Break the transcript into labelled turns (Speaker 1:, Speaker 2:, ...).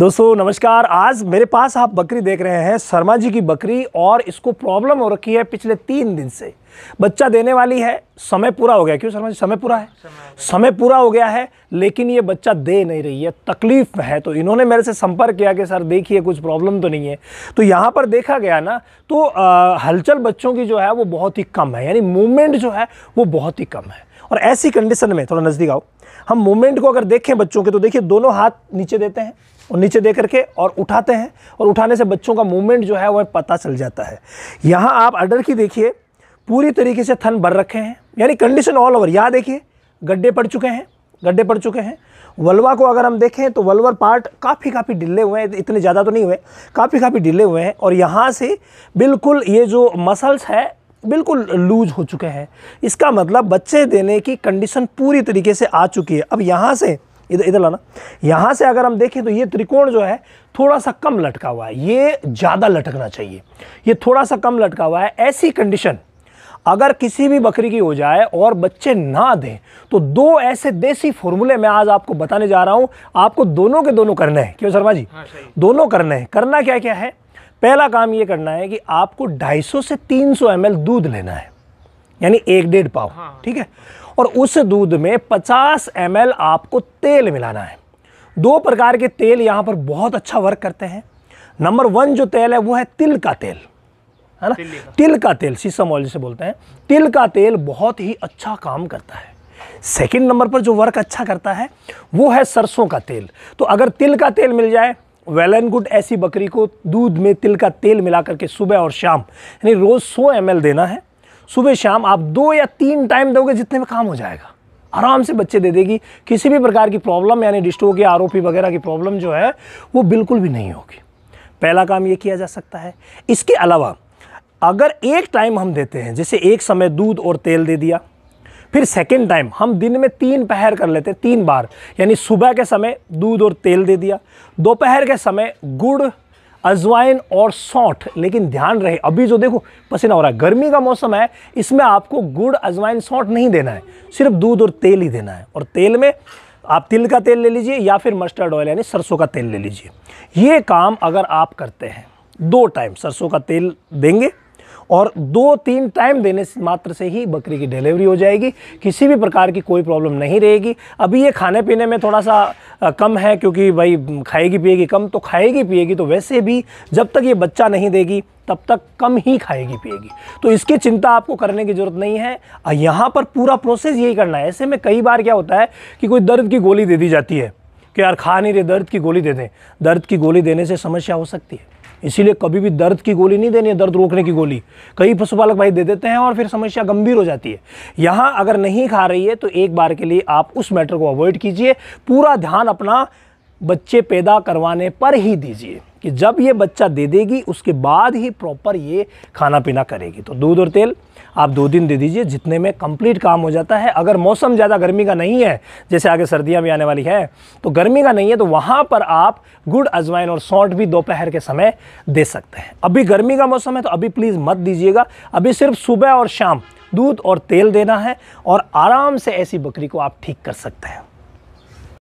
Speaker 1: दोस्तों नमस्कार आज मेरे पास आप बकरी देख रहे हैं शर्मा जी की बकरी और इसको प्रॉब्लम हो रखी है पिछले तीन दिन से बच्चा देने वाली है समय पूरा हो गया क्यों शर्मा जी समय पूरा है समय पूरा हो गया है लेकिन ये बच्चा दे नहीं रही है तकलीफ है तो इन्होंने मेरे से संपर्क किया कि सर देखिए कुछ प्रॉब्लम तो नहीं है तो यहाँ पर देखा गया ना तो आ, हलचल बच्चों की जो है वो बहुत ही कम है यानी मूवमेंट जो है वो बहुत ही कम है और ऐसी कंडीशन में थोड़ा नज़दीक आओ हम मूवमेंट को अगर देखें बच्चों के तो देखिए दोनों हाथ नीचे देते हैं और नीचे दे करके और उठाते हैं और उठाने से बच्चों का मूवमेंट जो है वह पता चल जाता है यहाँ आप अडर की देखिए पूरी तरीके से थन भर रखे हैं यानी कंडीशन ऑल ओवर यहाँ देखिए गड्ढे पड़ चुके हैं गड्ढे पड़ चुके हैं वलवा को अगर हम देखें तो वलवर पार्ट काफ़ी काफ़ी ढिले हुए हैं इतने ज़्यादा तो नहीं हुए काफ़ी काफ़ी ढिले हुए हैं और यहाँ से बिल्कुल ये जो मसल्स है बिल्कुल लूज हो चुके हैं इसका मतलब बच्चे देने की कंडीशन पूरी तरीके से आ चुकी है अब यहाँ से इधर इधर लाना यहाँ से अगर हम देखें तो ये त्रिकोण जो है थोड़ा सा कम लटका हुआ है ये ज़्यादा लटकना चाहिए ये थोड़ा सा कम लटका हुआ है ऐसी कंडीशन अगर किसी भी बकरी की हो जाए और बच्चे ना दें तो दो ऐसे देसी फॉर्मूले मैं आज आपको बताने जा रहा हूँ आपको दोनों के दोनों करने हैं क्यों शर्मा जी हाँ, दोनों करने हैं करना क्या क्या है पहला काम ये करना है कि आपको 250 से 300 सौ दूध लेना है यानी एक डेढ़ पाव हाँ। ठीक है और उस दूध में 50 एम आपको तेल मिलाना है दो प्रकार के तेल यहाँ पर बहुत अच्छा वर्क करते हैं नंबर वन जो तेल है वो है तिल का तेल है ना तिल का तेल सीसम ऑयल जिसे बोलते हैं तिल का तेल बहुत ही अच्छा काम करता है सेकंड नंबर पर जो वर्क अच्छा करता है वो है सरसों का तेल तो अगर तिल का तेल मिल जाए वेल एंड गुड ऐसी बकरी को दूध में तिल का तेल मिला करके सुबह और शाम यानी रोज़ सौ एम देना है सुबह शाम आप दो या तीन टाइम दोगे जितने में काम हो जाएगा आराम से बच्चे दे देगी किसी भी प्रकार की प्रॉब्लम यानी डिस्टो की आरोपी वगैरह की प्रॉब्लम जो है वो बिल्कुल भी नहीं होगी पहला काम ये किया जा सकता है इसके अलावा अगर एक टाइम हम देते हैं जैसे एक समय दूध और तेल दे दिया फिर सेकेंड टाइम हम दिन में तीन पहर कर लेते तीन बार यानी सुबह के समय दूध और तेल दे दिया दोपहर के समय गुड़ अजवाइन और सौठ लेकिन ध्यान रहे अभी जो देखो पसीना हो रहा है गर्मी का मौसम है इसमें आपको गुड़ अजवाइन सौठ नहीं देना है सिर्फ दूध और तेल ही देना है और तेल में आप तिल का तेल ले लीजिए या फिर मस्टर्ड ऑयल यानी सरसों का तेल ले लीजिए ये काम अगर आप करते हैं दो टाइम सरसों का तेल देंगे और दो तीन टाइम देने से मात्र से ही बकरी की डिलीवरी हो जाएगी किसी भी प्रकार की कोई प्रॉब्लम नहीं रहेगी अभी ये खाने पीने में थोड़ा सा कम है क्योंकि भाई खाएगी पिएगी कम तो खाएगी पिएगी तो वैसे भी जब तक ये बच्चा नहीं देगी तब तक कम ही खाएगी पिएगी तो इसकी चिंता आपको करने की ज़रूरत नहीं है यहाँ पर पूरा प्रोसेस यही करना है ऐसे में कई बार क्या होता है कि कोई दर्द की गोली दे दी जाती है कि यार खा नहीं रहे दर्द की गोली दे दें दर्द की गोली देने से समस्या हो सकती है इसीलिए कभी भी दर्द की गोली नहीं देनी है दर्द रोकने की गोली कई पशुपालक भाई दे देते हैं और फिर समस्या गंभीर हो जाती है यहाँ अगर नहीं खा रही है तो एक बार के लिए आप उस मैटर को अवॉइड कीजिए पूरा ध्यान अपना बच्चे पैदा करवाने पर ही दीजिए कि जब ये बच्चा दे देगी उसके बाद ही प्रॉपर ये खाना पीना करेगी तो दूध और तेल आप दो दिन दे दीजिए जितने में कंप्लीट काम हो जाता है अगर मौसम ज़्यादा गर्मी का नहीं है जैसे आगे सर्दियाँ भी आने वाली है तो गर्मी का नहीं है तो वहाँ पर आप गुड़ अजवाइन और सौंठ भी दोपहर के समय दे सकते हैं अभी गर्मी का मौसम है तो अभी प्लीज़ मत दीजिएगा अभी सिर्फ सुबह और शाम दूध और तेल देना है और आराम से ऐसी बकरी को आप ठीक कर सकते हैं